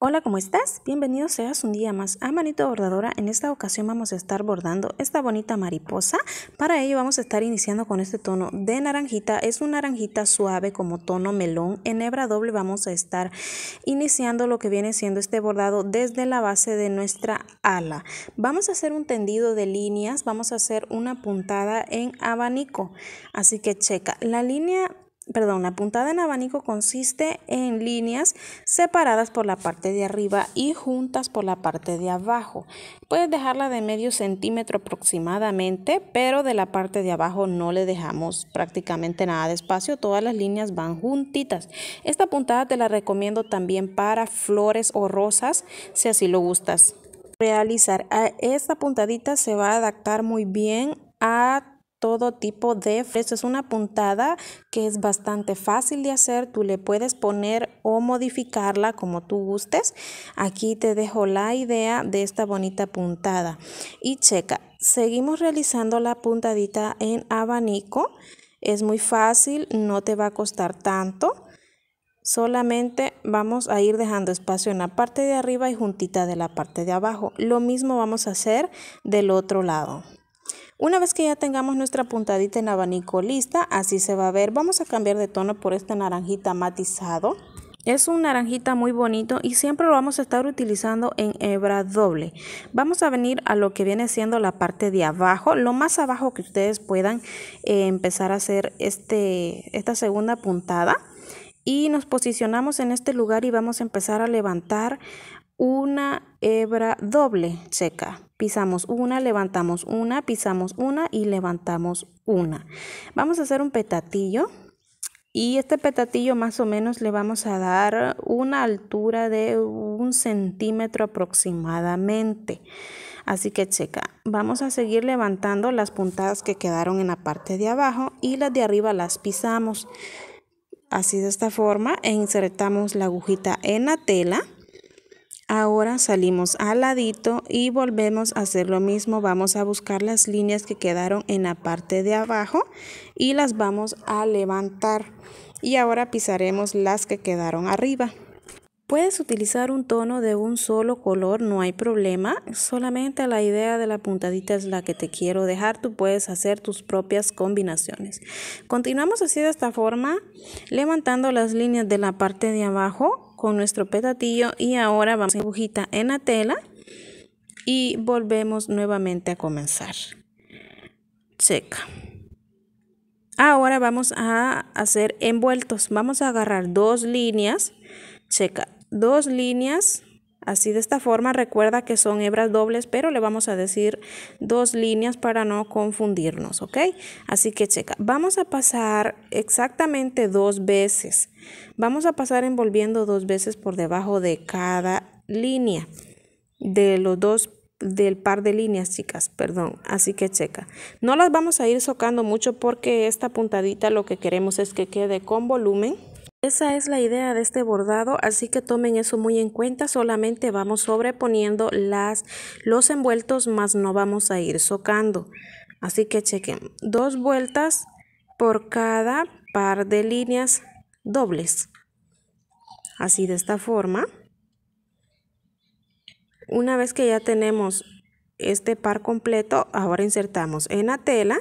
Hola, ¿cómo estás? Bienvenido seas un día más a Manito Bordadora. En esta ocasión vamos a estar bordando esta bonita mariposa. Para ello vamos a estar iniciando con este tono de naranjita. Es un naranjita suave como tono melón. En hebra doble vamos a estar iniciando lo que viene siendo este bordado desde la base de nuestra ala. Vamos a hacer un tendido de líneas. Vamos a hacer una puntada en abanico. Así que checa. La línea perdón, la puntada en abanico consiste en líneas separadas por la parte de arriba y juntas por la parte de abajo. Puedes dejarla de medio centímetro aproximadamente, pero de la parte de abajo no le dejamos prácticamente nada de espacio, todas las líneas van juntitas. Esta puntada te la recomiendo también para flores o rosas, si así lo gustas realizar. Esta puntadita se va a adaptar muy bien a todo tipo de fresco Es una puntada que es bastante fácil de hacer. Tú le puedes poner o modificarla como tú gustes. Aquí te dejo la idea de esta bonita puntada. Y checa, seguimos realizando la puntadita en abanico. Es muy fácil, no te va a costar tanto. Solamente vamos a ir dejando espacio en la parte de arriba y juntita de la parte de abajo. Lo mismo vamos a hacer del otro lado. Una vez que ya tengamos nuestra puntadita en abanico lista, así se va a ver. Vamos a cambiar de tono por este naranjita matizado. Es un naranjita muy bonito y siempre lo vamos a estar utilizando en hebra doble. Vamos a venir a lo que viene siendo la parte de abajo, lo más abajo que ustedes puedan eh, empezar a hacer este, esta segunda puntada. Y nos posicionamos en este lugar y vamos a empezar a levantar una hebra doble checa. Pisamos una, levantamos una, pisamos una y levantamos una. Vamos a hacer un petatillo. Y este petatillo más o menos le vamos a dar una altura de un centímetro aproximadamente. Así que checa, vamos a seguir levantando las puntadas que quedaron en la parte de abajo y las de arriba las pisamos. Así de esta forma e insertamos la agujita en la tela Ahora salimos al ladito y volvemos a hacer lo mismo. Vamos a buscar las líneas que quedaron en la parte de abajo y las vamos a levantar. Y ahora pisaremos las que quedaron arriba. Puedes utilizar un tono de un solo color, no hay problema. Solamente la idea de la puntadita es la que te quiero dejar. Tú puedes hacer tus propias combinaciones. Continuamos así de esta forma, levantando las líneas de la parte de abajo con nuestro petatillo y ahora vamos a agujita en la tela y volvemos nuevamente a comenzar checa ahora vamos a hacer envueltos vamos a agarrar dos líneas checa dos líneas Así de esta forma recuerda que son hebras dobles, pero le vamos a decir dos líneas para no confundirnos, ¿ok? Así que checa, vamos a pasar exactamente dos veces. Vamos a pasar envolviendo dos veces por debajo de cada línea de los dos del par de líneas, chicas, perdón. Así que checa. No las vamos a ir socando mucho porque esta puntadita lo que queremos es que quede con volumen. Esa es la idea de este bordado, así que tomen eso muy en cuenta, solamente vamos sobreponiendo las, los envueltos, más no vamos a ir socando. Así que chequen, dos vueltas por cada par de líneas dobles. Así de esta forma. Una vez que ya tenemos este par completo, ahora insertamos en la tela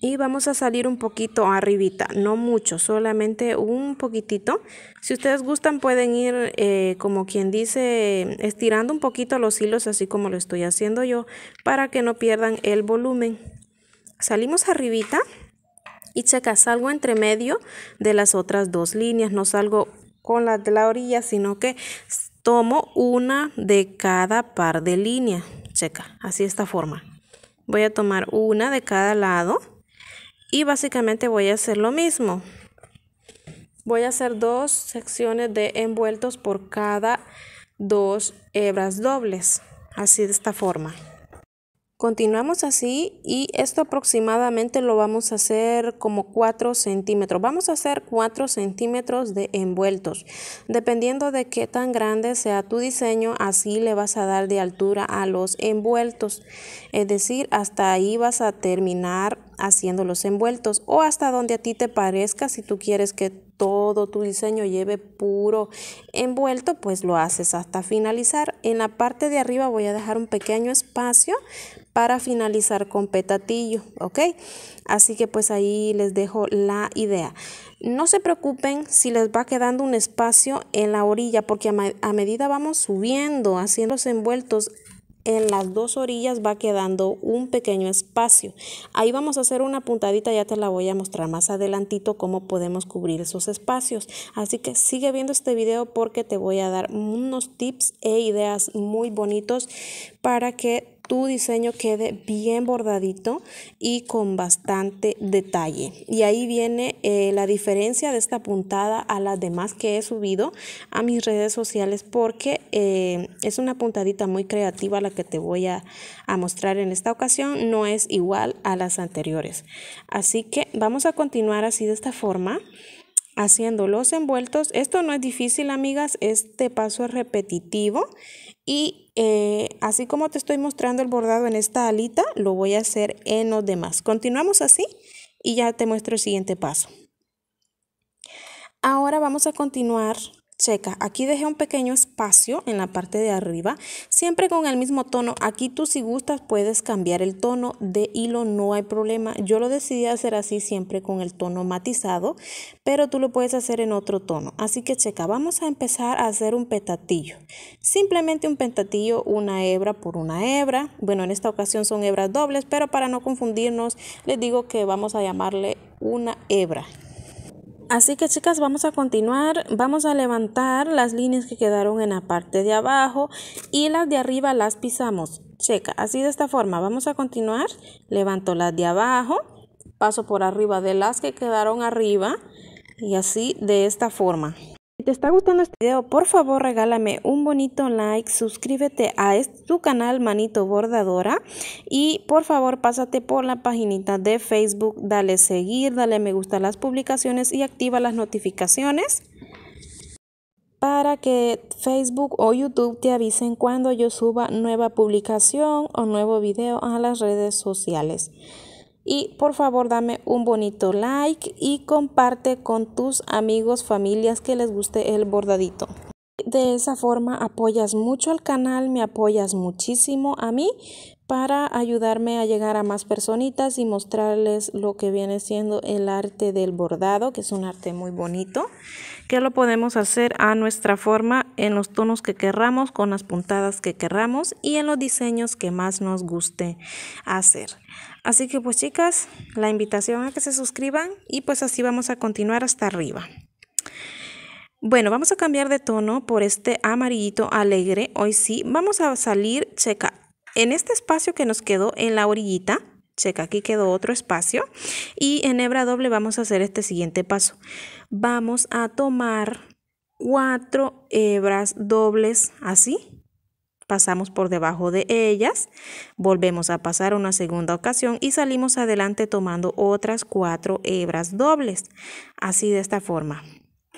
y vamos a salir un poquito arribita, no mucho, solamente un poquitito. Si ustedes gustan pueden ir eh, como quien dice estirando un poquito los hilos así como lo estoy haciendo yo para que no pierdan el volumen. Salimos arribita y checa, salgo entre medio de las otras dos líneas, no salgo con las de la orilla sino que tomo una de cada par de línea, checa, así esta forma. Voy a tomar una de cada lado y básicamente voy a hacer lo mismo voy a hacer dos secciones de envueltos por cada dos hebras dobles así de esta forma Continuamos así y esto aproximadamente lo vamos a hacer como 4 centímetros. Vamos a hacer 4 centímetros de envueltos. Dependiendo de qué tan grande sea tu diseño, así le vas a dar de altura a los envueltos. Es decir, hasta ahí vas a terminar haciendo los envueltos o hasta donde a ti te parezca si tú quieres que todo tu diseño lleve puro envuelto pues lo haces hasta finalizar en la parte de arriba voy a dejar un pequeño espacio para finalizar con petatillo, ¿ok? Así que pues ahí les dejo la idea. No se preocupen si les va quedando un espacio en la orilla porque a, medida vamos subiendo, haciendo los envueltos, en las dos orillas va quedando un pequeño espacio. Ahí vamos a hacer una puntadita, ya te la voy a mostrar más adelantito cómo podemos cubrir esos espacios. Así que sigue viendo este video porque te voy a dar unos tips e ideas muy bonitos para que tu diseño quede bien bordadito y con bastante detalle. Y ahí viene eh, la diferencia de esta puntada a las demás que he subido a mis redes sociales porque eh, es una puntadita muy creativa la que te voy a, a mostrar en esta ocasión. No es igual a las anteriores. Así que vamos a continuar así de esta forma haciendo los envueltos. Esto no es difícil, amigas, este paso es repetitivo. Y eh, así como te estoy mostrando el bordado en esta alita, lo voy a hacer en los demás. Continuamos así y ya te muestro el siguiente paso. Ahora vamos a continuar checa. Aquí dejé un pequeño espacio en la parte de arriba, siempre con el mismo tono. Aquí tú si gustas puedes cambiar el tono de hilo, no hay problema. Yo lo decidí hacer así siempre con el tono matizado, pero tú lo puedes hacer en otro tono. Así que checa, vamos a empezar a hacer un petatillo. Simplemente un petatillo, una hebra por una hebra. Bueno, en esta ocasión son hebras dobles, pero para no confundirnos les digo que vamos a llamarle una hebra. Así que chicas, vamos a continuar. Vamos a levantar las líneas que quedaron en la parte de abajo y las de arriba las pisamos. Checa, así de esta forma. Vamos a continuar. Levanto las de abajo, paso por arriba de las que quedaron arriba y así de esta forma te está gustando este video, por favor regálame un bonito like, suscríbete a tu canal Manito Bordadora y por favor pásate por la paginita de Facebook, dale seguir, dale me gusta a las publicaciones y activa las notificaciones para que Facebook o YouTube te avisen cuando yo suba nueva publicación o nuevo video a las redes sociales. Y por favor dame un bonito like y comparte con tus amigos, familias que les guste el bordadito de esa forma apoyas mucho al canal, me apoyas muchísimo a mí para ayudarme a llegar a más personitas y mostrarles lo que viene siendo el arte del bordado, que es un arte muy bonito, que lo podemos hacer a nuestra forma, en los tonos que querramos, con las puntadas que querramos y en los diseños que más nos guste hacer. Así que pues chicas, la invitación a que se suscriban y pues así vamos a continuar hasta arriba. Bueno, vamos a cambiar de tono por este amarillito alegre. Hoy sí, vamos a salir, checa, en este espacio que nos quedó en la orillita, checa, aquí quedó otro espacio. Y en hebra doble vamos a hacer este siguiente paso. Vamos a tomar cuatro hebras dobles así. Pasamos por debajo de ellas, volvemos a pasar una segunda ocasión y salimos adelante tomando otras cuatro hebras dobles. Así de esta forma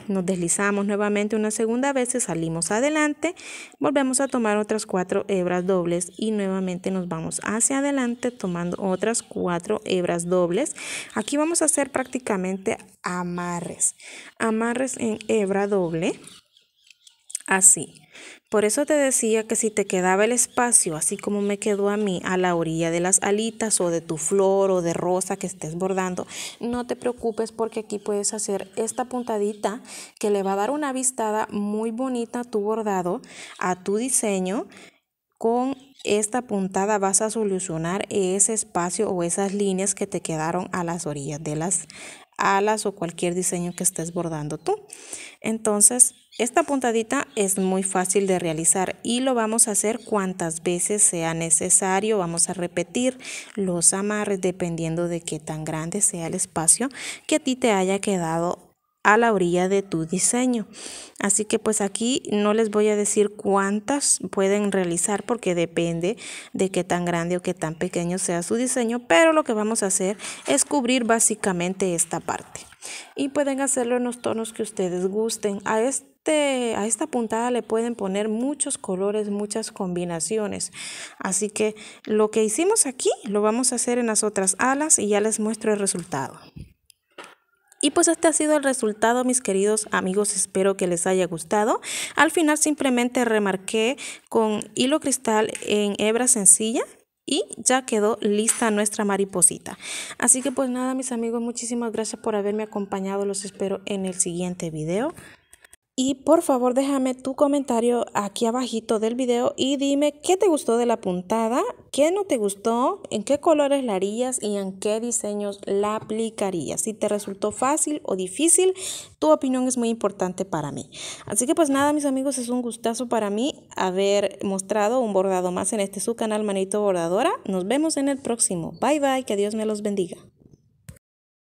nos deslizamos nuevamente una segunda vez, y salimos adelante, volvemos a tomar otras cuatro hebras dobles y nuevamente nos vamos hacia adelante tomando otras cuatro hebras dobles. Aquí vamos a hacer prácticamente amarres, amarres en hebra doble así. Por eso te decía que si te quedaba el espacio, así como me quedó a mí, a la orilla de las alitas o de tu flor o de rosa que estés bordando, no te preocupes porque aquí puedes hacer esta puntadita que le va a dar una vistada muy bonita a tu bordado, a tu diseño. Con esta puntada vas a solucionar ese espacio o esas líneas que te quedaron a las orillas de las alas o cualquier diseño que estés bordando tú. Entonces, esta puntadita es muy fácil de realizar y lo vamos a hacer cuantas veces sea necesario. Vamos a repetir los amarres dependiendo de qué tan grande sea el espacio que a ti te haya quedado a la orilla de tu diseño. Así que pues aquí no les voy a decir cuántas pueden realizar porque depende de qué tan grande o qué tan pequeño sea su diseño, pero lo que vamos a hacer es cubrir básicamente esta parte. Y pueden hacerlo en los tonos que ustedes gusten. A este a esta puntada le pueden poner muchos colores, muchas combinaciones. Así que lo que hicimos aquí lo vamos a hacer en las otras alas y ya les muestro el resultado. Y pues este ha sido el resultado, mis queridos amigos, espero que les haya gustado. Al final simplemente remarqué con hilo cristal en hebra sencilla y ya quedó lista nuestra mariposita. Así que pues nada, mis amigos, muchísimas gracias por haberme acompañado. Los espero en el siguiente video. Y por favor déjame tu comentario aquí abajito del video y dime qué te gustó de la puntada, qué no te gustó, en qué colores la harías y en qué diseños la aplicarías. Si te resultó fácil o difícil, tu opinión es muy importante para mí. Así que pues nada mis amigos, es un gustazo para mí haber mostrado un bordado más en este su canal Manito Bordadora. Nos vemos en el próximo. Bye bye, que Dios me los bendiga.